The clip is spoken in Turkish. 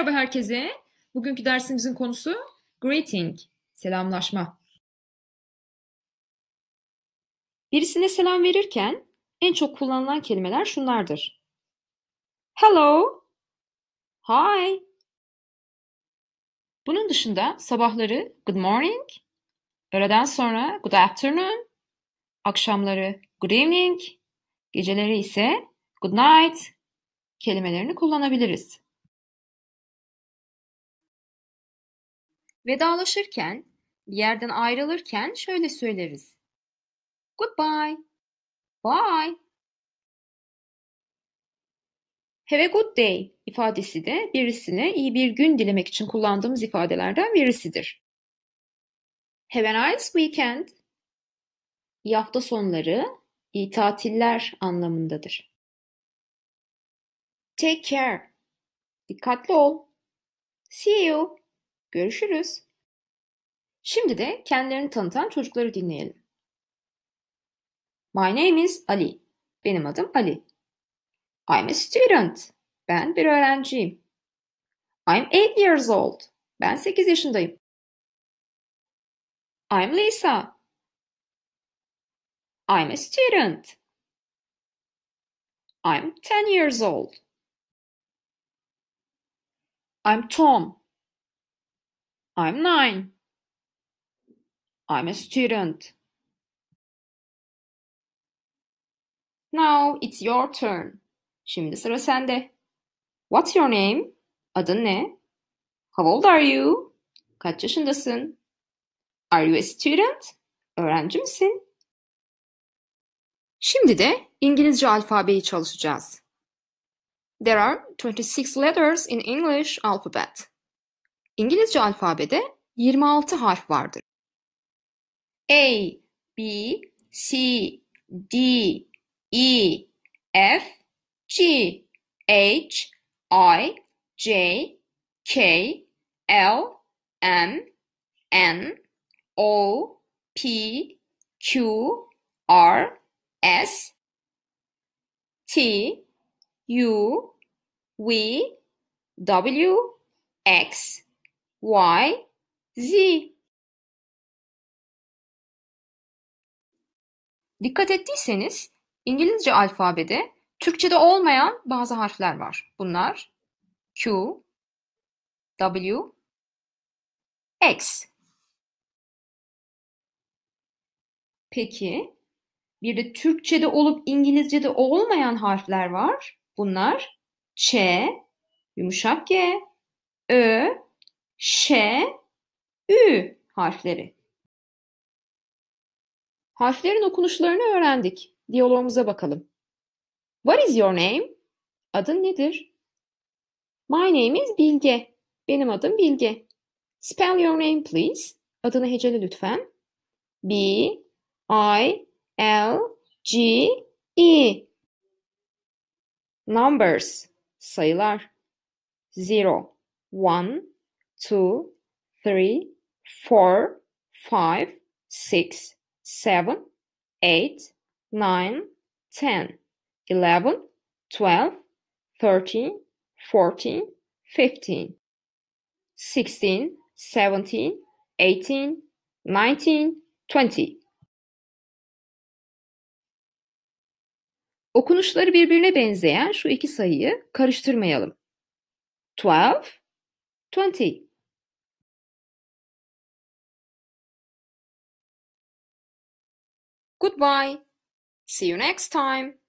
Merhaba herkese. Bugünkü dersimizin konusu greeting, selamlaşma. Birisine selam verirken en çok kullanılan kelimeler şunlardır. Hello, hi. Bunun dışında sabahları good morning, öğleden sonra good afternoon, akşamları good evening, geceleri ise good night kelimelerini kullanabiliriz. Vedalaşırken, bir yerden ayrılırken şöyle söyleriz. Goodbye. Bye. Have a good day ifadesi de birisine iyi bir gün dilemek için kullandığımız ifadelerden birisidir. Have a nice weekend. İyi hafta sonları, iyi tatiller anlamındadır. Take care. Dikkatli ol. See you. Görüşürüz. Şimdi de kendilerini tanıtan çocukları dinleyelim. My name is Ali. Benim adım Ali. I'm a student. Ben bir öğrenciyim. I'm 8 years old. Ben 8 yaşındayım. I'm Lisa. I'm a student. I'm 10 years old. I'm Tom. I'm nine. I'm a student. Now it's your turn. Şimdi sıra sende. What's your name? Adın ne? How old are you? Kaç yaşındasın? Are you a student? Öğrenci misin? Şimdi de İngilizce alfabeyi çalışacağız. There are 26 letters in English alphabet. İngilizce alfabede 26 harf vardır. A, B, C, D, E, F, G, H, I, J, K, L, M, N, O, P, Q, R, S, T, U, V, W, X, Y, Z. Dikkat ettiyseniz İngilizce alfabede Türkçe'de olmayan bazı harfler var. Bunlar Q, W, X. Peki bir de Türkçe'de olup İngilizce'de olmayan harfler var. Bunlar Ç, yumuşak G, Ö, ş, ü harfleri. Harflerin okunuşlarını öğrendik. Diyalogumuza bakalım. What is your name? Adın nedir? My name is Bilge. Benim adım Bilge. Spell your name please. Adını hecele lütfen. B I L G E Numbers sayılar 0 1 two, three, four, five, six, seven, eight, nine, ten, eleven, twelve, thirteen, fourteen, fifteen, sixteen, seventeen, eighteen, nineteen, twenty. Okunuşları birbirine benzeyen şu iki sayıyı karıştırmayalım. 12, 20. goodbye, see you next time!